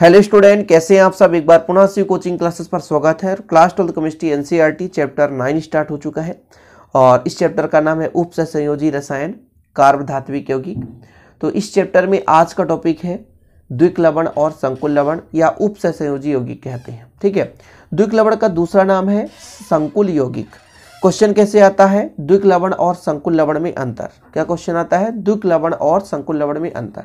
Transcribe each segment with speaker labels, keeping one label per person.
Speaker 1: hello student कैसे हैं आप सब एक बार पुनः से कोचिंग क्लासेस पर स्वागत है और class twelfth chemistry NCERT chapter nine start हो चुका है और इस चैप्टर का नाम है उप संयोजी रसायन कार्ब धात्विक यौगिक तो इस चैप्टर में आज का टॉपिक है द्विक लवण और संकुल लवण या उप संयोजी यौगिक कहते हैं ठीक है द्विक लवण का दूसरा नाम है संकुल यौगिक क्वेश्चन कैसे आता है द्विक लवण और संकुल लवण में अंतर क्या क्वेश्चन आता है द्विक लवण और संकुल लवण में अंतर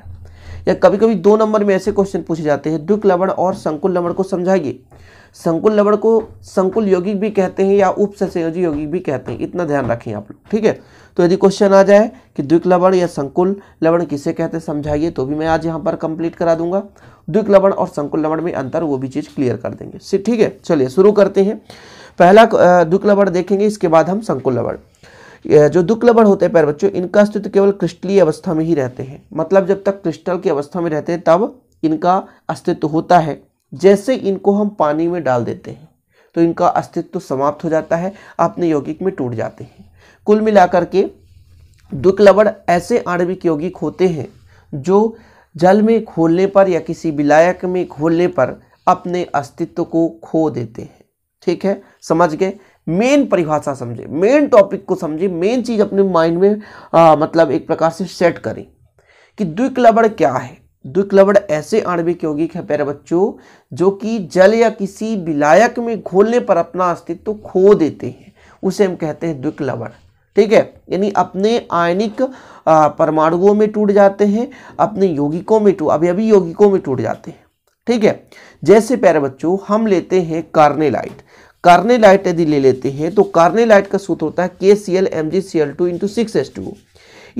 Speaker 1: या कभी कभी दो नंबर में ऐसे क्वेश्चन पूछे जाते हैं दुख लवण और संकुल लवण को समझाइए संकुल लवण को संकुल यौगिक भी कहते हैं या उप संयोजी यौगिक भी कहते हैं इतना ध्यान रखें आप लोग ठीक है तो यदि क्वेश्चन आ जाए कि द्विक लवण या संकुल लवण किसे कहते हैं समझाइए तो भी मैं आज यहाँ पर कंप्लीट करा दूंगा द्विक लवण और संकुल लवण में अंतर वो भी चीज़ क्लियर कर देंगे ठीक है चलिए शुरू करते हैं पहला द्विक लवण देखेंगे इसके बाद हम संकुल लवण जो दुख दुक्लबण होते हैं पैर बच्चों इनका अस्तित्व केवल क्रिस्टलीय अवस्था में ही रहते हैं मतलब जब तक क्रिस्टल की अवस्था में रहते हैं तब इनका अस्तित्व होता है जैसे इनको हम पानी में डाल देते हैं तो इनका अस्तित्व समाप्त हो जाता है अपने यौगिक में टूट जाते हैं कुल मिलाकर के दुख दुक्लवण ऐसे आणविक यौगिक होते हैं जो जल में घोलने पर या किसी विलायक में घोलने पर अपने अस्तित्व को खो देते हैं ठीक है समझ गए मेन परिभाषा समझे मेन टॉपिक को समझे मेन चीज अपने माइंड में आ, मतलब एक प्रकार से सेट करें कि द्विकलवण क्या है द्विकलवण ऐसे आणविक यौगिक है प्यारे बच्चों जो कि जल या किसी विलायक में घोलने पर अपना अस्तित्व तो खो देते हैं उसे हम कहते हैं द्विकलवण ठीक है यानी अपने आयनिक परमाणुओं में टूट जाते हैं अपने यौगिकों में टूट अभी अभी यौगिकों में टूट जाते हैं ठीक है जैसे प्यारे बच्चों हम लेते हैं कार्नेलाइट कार्नेलाइट यदि ले लेते हैं तो कार्नेलाइट का सूत्र होता है K C L M G C L two into six S two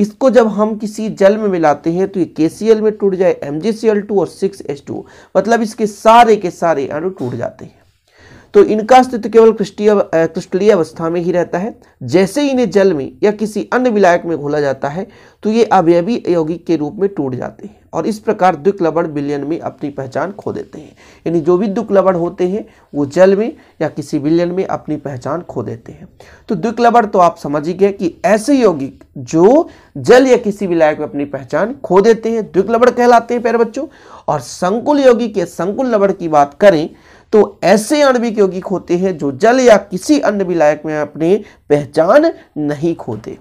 Speaker 1: इसको जब हम किसी जल में मिलाते हैं तो ये के सी एल में टूट जाए M G C L two और सिक्स एस टू मतलब इसके सारे के सारे अणु टूट जाते हैं तो इनका अस्तित्व केवल क्रिस्टलीय अवस्था में ही रहता है जैसे इन्हें जल में या किसी अन्य विलायक में घोला जाता है तो ये अवयवी यौगिक के रूप में टूट जाते हैं और इस प्रकार लवण विलयन में अपनी पहचान खो देते हैं यानी जो भी लवण होते हैं वो जल में या किसी विलयन में अपनी पहचान खो देते हैं तो लवण तो आप समझ ही गए कि ऐसे यौगिक जो जल या किसी विलायक में अपनी पहचान खो देते हैं लवण कहलाते हैं प्यारे बच्चों और संकुल यौगिक या संकुल लवण की बात करें तो ऐसे आणविक यौगिक होते हैं जो जल या किसी अन्य विलायक में अपनी पहचान नहीं खोते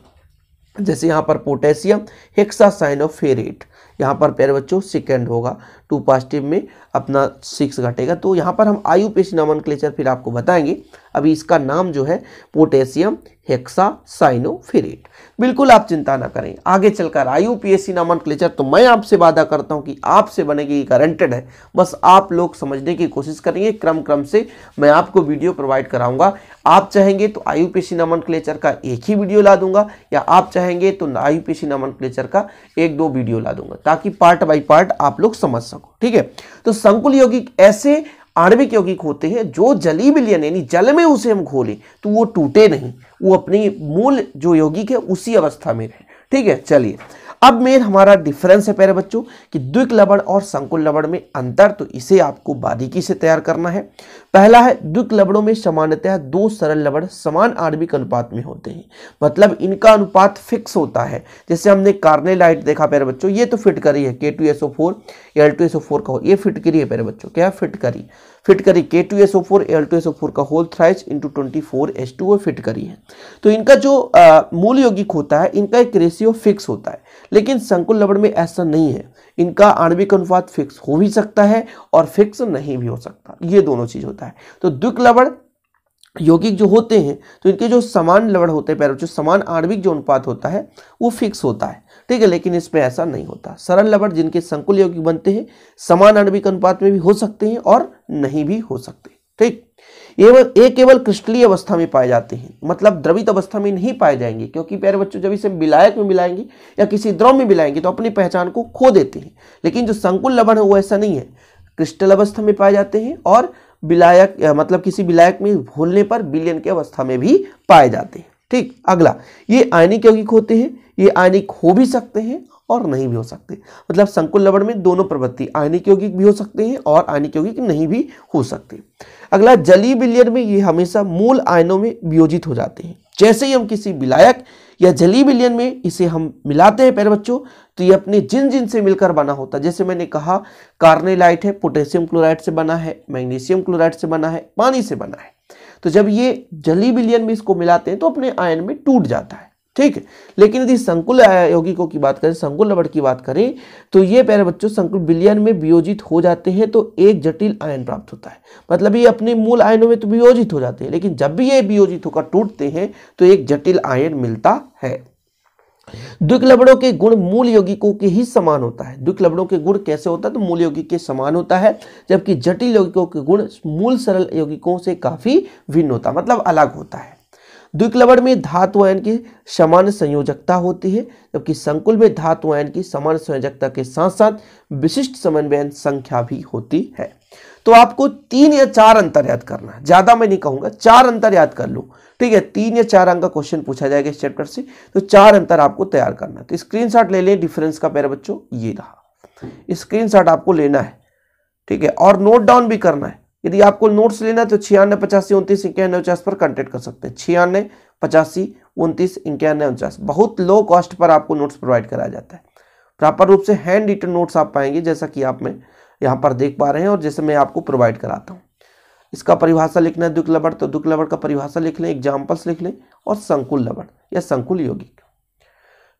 Speaker 1: जैसे यहाँ पर पोटेशियम साइनोफेरेट यहां पर प्यारे बच्चों सेकेंड होगा टू पॉजिटिव में अपना सिक्स घटेगा तो यहाँ पर हम आयु पेशी नामन क्लेचर फिर आपको बताएंगे अभी इसका नाम जो है पोटेशियम हेक्सा साइनोफेरेट बिल्कुल आप चिंता ना करें आगे चलकर आयु पी एस नामन तो मैं आपसे वादा करता हूँ कि आपसे बनेगी गारंटेड है बस आप लोग समझने की कोशिश करेंगे क्रम क्रम से मैं आपको वीडियो प्रोवाइड कराऊंगा आप चाहेंगे तो आयु पी एस नामन का एक ही वीडियो ला दूंगा या आप चाहेंगे तो आयु पी एस नामन का एक दो वीडियो ला दूंगा ताकि पार्ट बाई पार्ट आप लोग समझ सकें को ठीक है तो संकुल यौगिक ऐसे आणविक यौगिक होते हैं जो जली विलियन यानी जल में उसे हम घोले तो वो टूटे नहीं वो अपनी मूल जो यौगिक है उसी अवस्था में रहे ठीक है चलिए अब मेन हमारा डिफरेंस है प्यारे बच्चों कि द्विक लवण और संकुल लवण में अंतर तो इसे आपको बारीकी से तैयार करना है पहला है द्विक लवणों में सामान्यतः दो सरल लवण समान आणविक अनुपात में होते हैं मतलब इनका अनुपात फिक्स होता है जैसे हमने कार्नेलाइट देखा प्यारे बच्चों ये तो फिट करी है K two S O four L two S O four का हो ये फिट करी है प्यारे बच्चों क्या फिट करी फिट करी K two S O four L two S O four का whole thrice into twenty four S two O fit करी है तो इनका जो मूल यौगिक होता है इनका एक रेशियो फिक्स होता है लेकिन संकुल लवण में ऐसा नहीं है इनका आणविक अनुपात फिक्स हो भी सकता है और फिक्स नहीं भी हो सकता ये दोनों चीज होता है तो द्विक लवण यौगिक जो होते हैं तो इनके जो समान लवण होते हैं पैरों जो समान आणविक जो अनुपात होता है वो फिक्स होता है ठीक है लेकिन इसमें ऐसा नहीं होता सरल लवण जिनके संकुल यौगिक बनते हैं समान आणविक अनुपात में भी हो सकते हैं और नहीं भी हो सकते ठीक ये ये केवल क्रिस्टलीय अवस्था में पाए जाते हैं मतलब द्रवित अवस्था में नहीं पाए जाएंगे क्योंकि प्यारे बच्चों जब इसे विलायक में मिलाएंगे या किसी द्रव में मिलाएंगे तो अपनी पहचान को खो देते हैं लेकिन जो संकुल लवण है वो ऐसा नहीं है क्रिस्टल अवस्था में पाए जाते हैं और विलायक मतलब किसी विलायक में घोलने पर बिलियन की अवस्था में भी पाए जाते हैं ठीक अगला ये आयनिक यौगिक होते हैं ये आयनिक हो भी सकते हैं और नहीं भी हो सकते मतलब संकुल लवण में दोनों प्रवृत्ति आयनिक यौगिक भी हो सकते हैं और आयनिक यौगिक नहीं भी हो सकते अगला जलीय विलयन में ये हमेशा मूल आयनों में वियोजित हो जाते हैं जैसे ही हम किसी विलायक या जलीय विलयन में इसे हम मिलाते हैं प्यारे बच्चों तो ये अपने जिन जिन से मिलकर बना होता है जैसे मैंने कहा कार्नेलाइट है पोटेशियम क्लोराइड से बना है मैग्नीशियम क्लोराइड से बना है पानी से बना है तो जब ये जली विलियन में इसको मिलाते हैं तो अपने आयन में टूट जाता है ठीक है लेकिन यदि संकुल यौगिकों की बात करें संकुल रबड़ की बात करें तो ये प्यारे बच्चों संकुल विलियन में वियोजित हो जाते हैं तो एक जटिल आयन प्राप्त होता है मतलब ये अपने मूल आयनों में तो वियोजित हो जाते हैं लेकिन जब भी ये वियोजित होकर टूटते हैं तो एक जटिल आयन मिलता है द्विक लबड़ों के गुण मूल यौगिकों के ही समान होता है द्विक लबड़ों के गुण कैसे होता है तो मूल यौगिक के समान होता है जबकि जटिल यौगिकों के गुण मूल सरल यौगिकों से काफी भिन्न होता है मतलब अलग होता है द्विक लवण में धातु आयन की समान संयोजकता होती है जबकि संकुल में धातु आयन की समान संयोजकता के साथ साथ विशिष्ट समन्वयन संख्या भी होती है तो आपको तीन या चार अंतर याद करना ज्यादा मैं नहीं कहूंगा चार अंतर याद कर लो ठीक तो है तीन या चार अंक का क्वेश्चन पूछा जाएगा इस चैप्टर से तो चार अंतर आपको तैयार करना है तो स्क्रीन ले लें डिफरेंस का पैर बच्चों ये रहा स्क्रीन आपको लेना है ठीक है और नोट डाउन भी करना है यदि आपको नोट्स लेना है तो छियानवे पचासी उनतीस इक्यानवे उनचास पर कॉन्टेक्ट कर सकते हैं छियानवे पचासी उनतीस इक्यानवे उनचास बहुत लो कॉस्ट पर आपको नोट्स प्रोवाइड कराया जाता है प्रॉपर रूप से हैंड रिटन नोट्स आप पाएंगे जैसा कि आप मैं यहाँ पर देख पा रहे हैं और जैसे मैं आपको प्रोवाइड कराता हूँ इसका परिभाषा लिखना है दुख लबड़ तो दुख लबड़ का परिभाषा लिख लें एग्जाम्पल्स लिख लें और संकुल लबड़ या संकुल यौगिक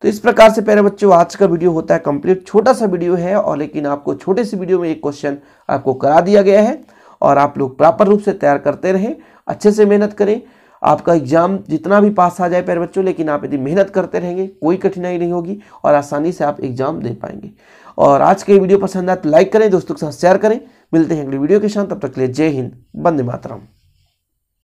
Speaker 1: तो इस प्रकार से प्यारे बच्चों आज का वीडियो होता है कंप्लीट छोटा सा वीडियो है और लेकिन आपको छोटे से वीडियो में एक क्वेश्चन आपको करा दिया गया है और आप लोग प्रॉपर रूप से तैयार करते रहें अच्छे से मेहनत करें आपका एग्जाम जितना भी पास आ जाए प्यारे बच्चों लेकिन आप यदि मेहनत करते रहेंगे कोई कठिनाई नहीं होगी और आसानी से आप एग्जाम दे पाएंगे और आज के वीडियो पसंद आए तो लाइक करें दोस्तों के साथ शेयर करें मिलते हैं अगली वीडियो के साथ तब तक के लिए जय हिंद बंदे मातरम